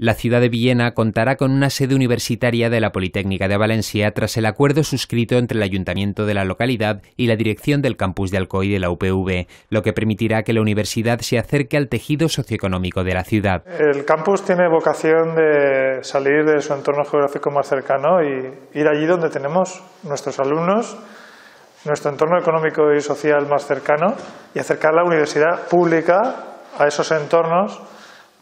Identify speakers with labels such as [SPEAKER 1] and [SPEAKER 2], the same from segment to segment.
[SPEAKER 1] la ciudad de Viena contará con una sede universitaria de la Politécnica de Valencia tras el acuerdo suscrito entre el ayuntamiento de la localidad y la dirección del campus de Alcoy de la UPV, lo que permitirá que la universidad se acerque al tejido socioeconómico de la ciudad.
[SPEAKER 2] El campus tiene vocación de salir de su entorno geográfico más cercano y ir allí donde tenemos nuestros alumnos, nuestro entorno económico y social más cercano y acercar la universidad pública a esos entornos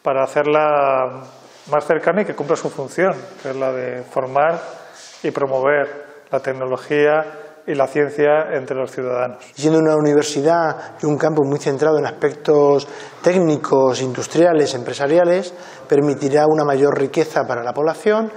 [SPEAKER 2] para hacerla más cercana y que cumpla su función, que es la de formar y promover la tecnología y la ciencia entre los ciudadanos.
[SPEAKER 3] Siendo una universidad y un campo muy centrado en aspectos técnicos, industriales, empresariales, permitirá una mayor riqueza para la población,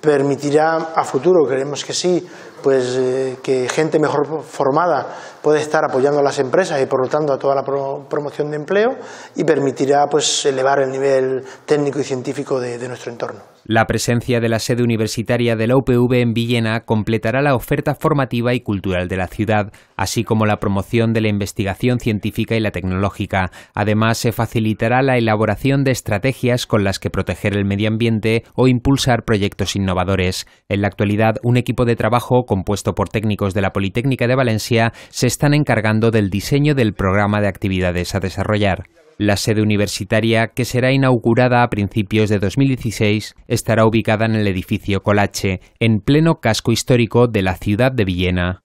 [SPEAKER 3] permitirá a futuro, creemos que sí, pues eh, que gente mejor formada pueda estar apoyando a las empresas y por lo tanto a toda la promoción de empleo y permitirá pues elevar el nivel técnico y científico de nuestro entorno.
[SPEAKER 1] La presencia de la sede universitaria de la UPV en Villena completará la oferta formativa y cultural de la ciudad, así como la promoción de la investigación científica y la tecnológica. Además, se facilitará la elaboración de estrategias con las que proteger el medio ambiente o impulsar proyectos innovadores. En la actualidad, un equipo de trabajo compuesto por técnicos de la Politécnica de Valencia se están encargando del diseño del programa de actividades a desarrollar. La sede universitaria, que será inaugurada a principios de 2016, estará ubicada en el edificio Colache, en pleno casco histórico de la ciudad de Villena.